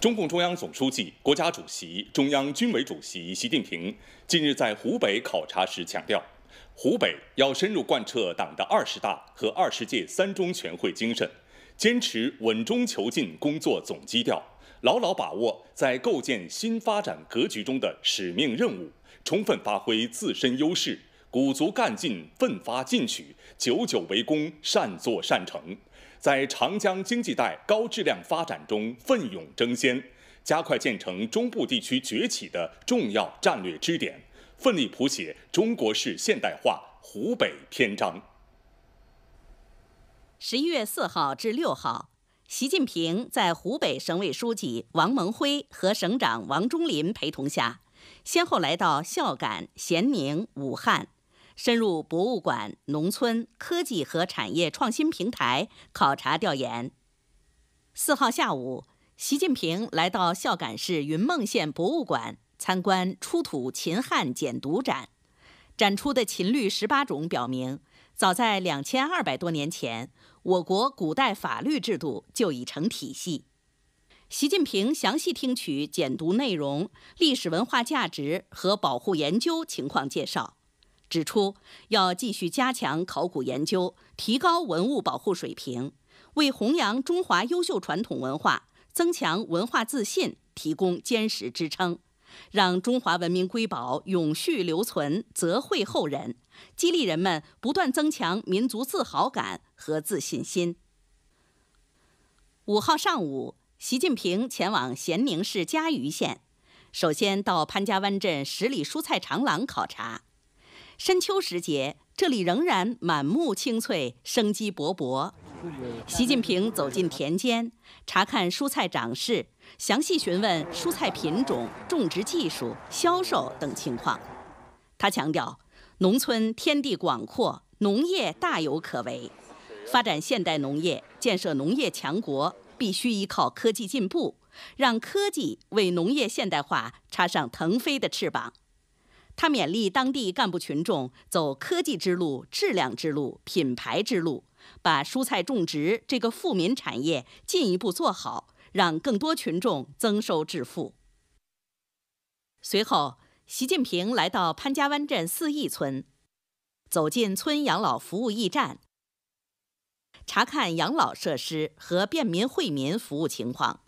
中共中央总书记、国家主席、中央军委主席习近平近日在湖北考察时强调，湖北要深入贯彻党的二十大和二十届三中全会精神，坚持稳中求进工作总基调，牢牢把握在构建新发展格局中的使命任务，充分发挥自身优势，鼓足干劲，奋发进取，久久为功，善作善成。在长江经济带高质量发展中奋勇争先，加快建成中部地区崛起的重要战略支点，奋力谱写中国式现代化湖北篇章。十一月四号至六号，习近平在湖北省委书记王蒙辉和省长王忠林陪同下，先后来到孝感、咸宁、武汉。深入博物馆、农村、科技和产业创新平台考察调研。四号下午，习近平来到孝感市云梦县博物馆，参观出土秦汉简牍展。展出的秦律十八种表明，早在两千二百多年前，我国古代法律制度就已成体系。习近平详细听取简牍内容、历史文化价值和保护研究情况介绍。指出，要继续加强考古研究，提高文物保护水平，为弘扬中华优秀传统文化、增强文化自信提供坚实支撑，让中华文明瑰宝永续留存、泽惠后人，激励人们不断增强民族自豪感和自信心。五号上午，习近平前往咸宁市嘉鱼县，首先到潘家湾镇十里蔬菜长廊考察。深秋时节，这里仍然满目青翠，生机勃勃。习近平走进田间，查看蔬菜长势，详细询问蔬菜品种、种植技术、销售等情况。他强调，农村天地广阔，农业大有可为。发展现代农业，建设农业强国，必须依靠科技进步，让科技为农业现代化插上腾飞的翅膀。他勉励当地干部群众走科技之路、质量之路、品牌之路，把蔬菜种植这个富民产业进一步做好，让更多群众增收致富。随后，习近平来到潘家湾镇四义村，走进村养老服务驿站，查看养老设施和便民惠民服务情况，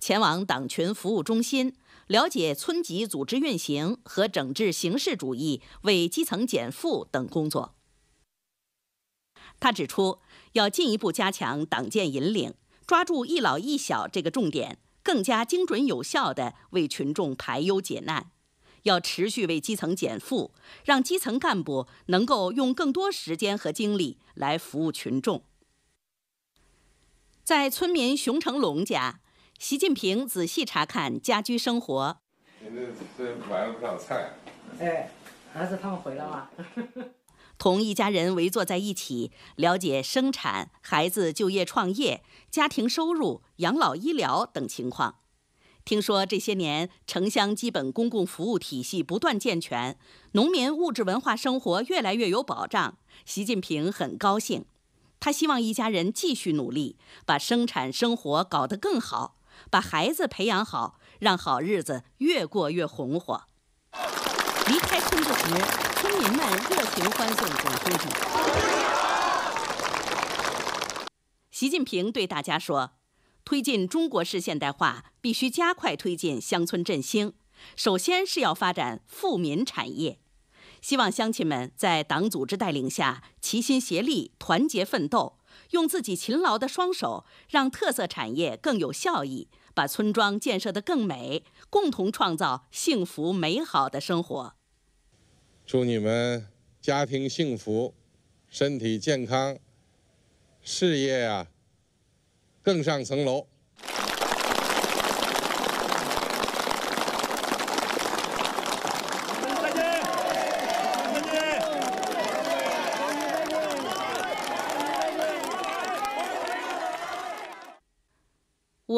前往党群服务中心。了解村级组织运行和整治形式主义、为基层减负等工作。他指出，要进一步加强党建引领，抓住一老一小这个重点，更加精准有效的为群众排忧解难。要持续为基层减负，让基层干部能够用更多时间和精力来服务群众。在村民熊成龙家。习近平仔细查看家居生活。买了不少菜。哎，儿子他们回来了。同一家人围坐在一起，了解生产、孩子就业创业、家庭收入、养老医疗等情况。听说这些年城乡基本公共服务体系不断健全，农民物质文化生活越来越有保障，习近平很高兴。他希望一家人继续努力，把生产生活搞得更好。把孩子培养好，让好日子越过越红火。离开村子时，村民们热情欢送总书记。习近平对大家说：“推进中国式现代化，必须加快推进乡村振兴，首先是要发展富民产业。希望乡亲们在党组织带领下，齐心协力，团结奋斗。”用自己勤劳的双手，让特色产业更有效益，把村庄建设得更美，共同创造幸福美好的生活。祝你们家庭幸福，身体健康，事业啊更上层楼。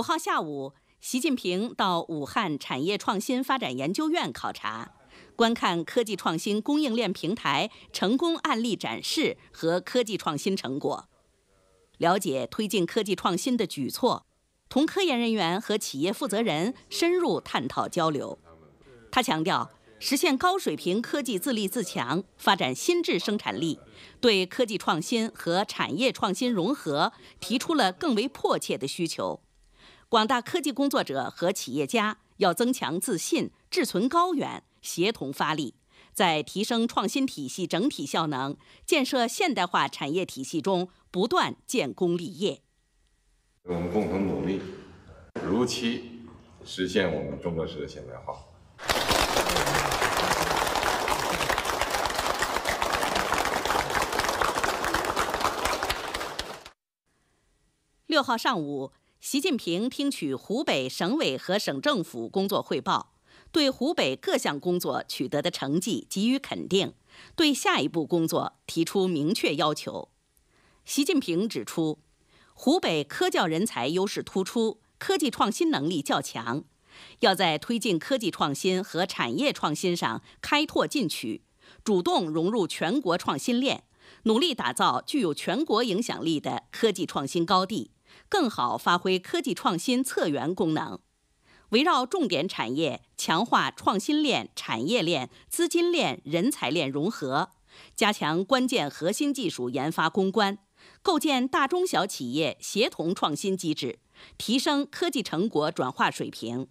五号下午，习近平到武汉产业创新发展研究院考察，观看科技创新供应链平台成功案例展示和科技创新成果，了解推进科技创新的举措，同科研人员和企业负责人深入探讨交流。他强调，实现高水平科技自立自强，发展新质生产力，对科技创新和产业创新融合提出了更为迫切的需求。广大科技工作者和企业家要增强自信、志存高远、协同发力，在提升创新体系整体效能、建设现代化产业体系中不断建功立业。我们共同努力，如期实现我们中国式的现代化。六号上午。习近平听取湖北省委和省政府工作汇报，对湖北各项工作取得的成绩给予肯定，对下一步工作提出明确要求。习近平指出，湖北科教人才优势突出，科技创新能力较强，要在推进科技创新和产业创新上开拓进取，主动融入全国创新链，努力打造具有全国影响力的科技创新高地。更好发挥科技创新策源功能，围绕重点产业，强化创新链、产业链、资金链、人才链融合，加强关键核心技术研发攻关，构建大中小企业协同创新机制，提升科技成果转化水平。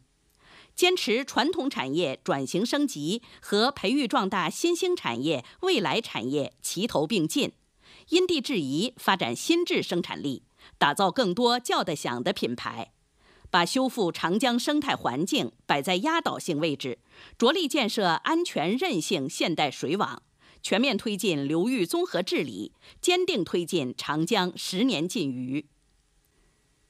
坚持传统产业转型升级和培育壮大新兴产业、未来产业齐头并进，因地制宜发展新质生产力。打造更多叫得响的品牌，把修复长江生态环境摆在压倒性位置，着力建设安全韧性现代水网，全面推进流域综合治理，坚定推进长江十年禁渔。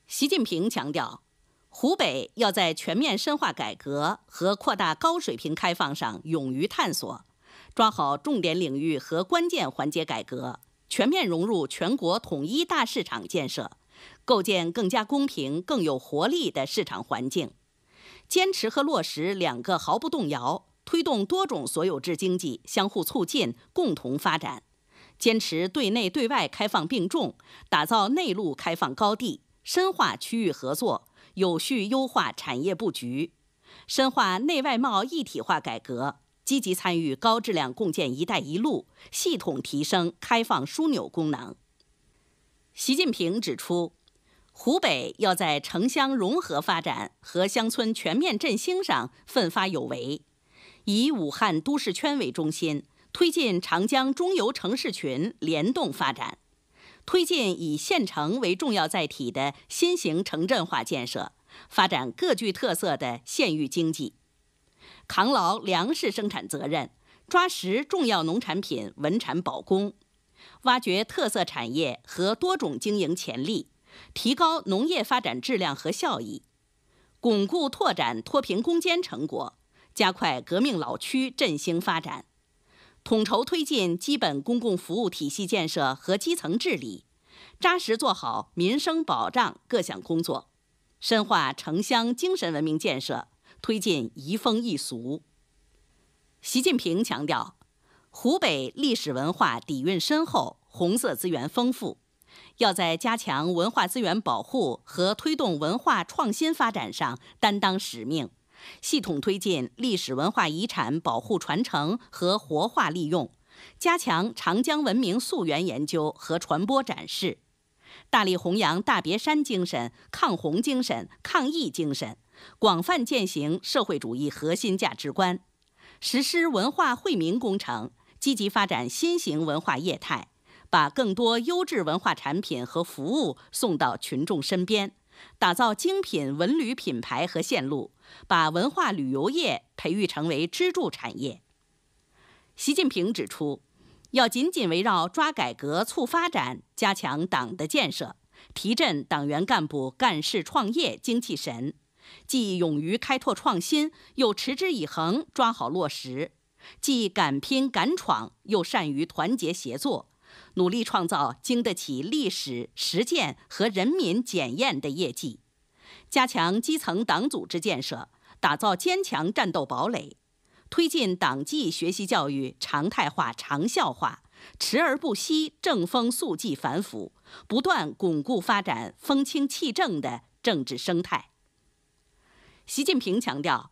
习近平强调，湖北要在全面深化改革和扩大高水平开放上勇于探索，抓好重点领域和关键环节改革。全面融入全国统一大市场建设，构建更加公平、更有活力的市场环境；坚持和落实两个毫不动摇，推动多种所有制经济相互促进、共同发展；坚持对内对外开放并重，打造内陆开放高地，深化区域合作，有序优化产业布局，深化内外贸一体化改革。积极参与高质量共建“一带一路”，系统提升开放枢纽功能。习近平指出，湖北要在城乡融合发展和乡村全面振兴上奋发有为，以武汉都市圈为中心，推进长江中游城市群联动发展，推进以县城为重要载体的新型城镇化建设，发展各具特色的县域经济。扛牢粮食生产责任，抓实重要农产品稳产保供，挖掘特色产业和多种经营潜力，提高农业发展质量和效益，巩固拓展脱贫攻坚成果，加快革命老区振兴发展，统筹推进基本公共服务体系建设和基层治理，扎实做好民生保障各项工作，深化城乡精神文明建设。推进移风易俗。习近平强调，湖北历史文化底蕴深厚，红色资源丰富，要在加强文化资源保护和推动文化创新发展上担当使命，系统推进历史文化遗产保护传承和活化利用，加强长江文明溯源研究和传播展示，大力弘扬大别山精神、抗洪精神、抗疫精神。广泛践行社会主义核心价值观，实施文化惠民工程，积极发展新型文化业态，把更多优质文化产品和服务送到群众身边，打造精品文旅品牌和线路，把文化旅游业培育成为支柱产业。习近平指出，要紧紧围绕抓改革、促发展、加强党的建设，提振党员干部干事创业精气神。既勇于开拓创新，又持之以恒抓好落实；既敢拼敢闯，又善于团结协作，努力创造经得起历史实践和人民检验的业绩。加强基层党组织建设，打造坚强战斗堡垒，推进党纪学习教育常态化长效化，持而不息正风肃纪反腐，不断巩固发展风清气正的政治生态。习近平强调，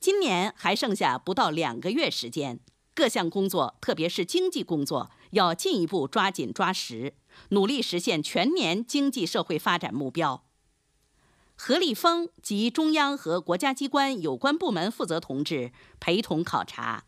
今年还剩下不到两个月时间，各项工作，特别是经济工作，要进一步抓紧抓实，努力实现全年经济社会发展目标。何立峰及中央和国家机关有关部门负责同志陪同考察。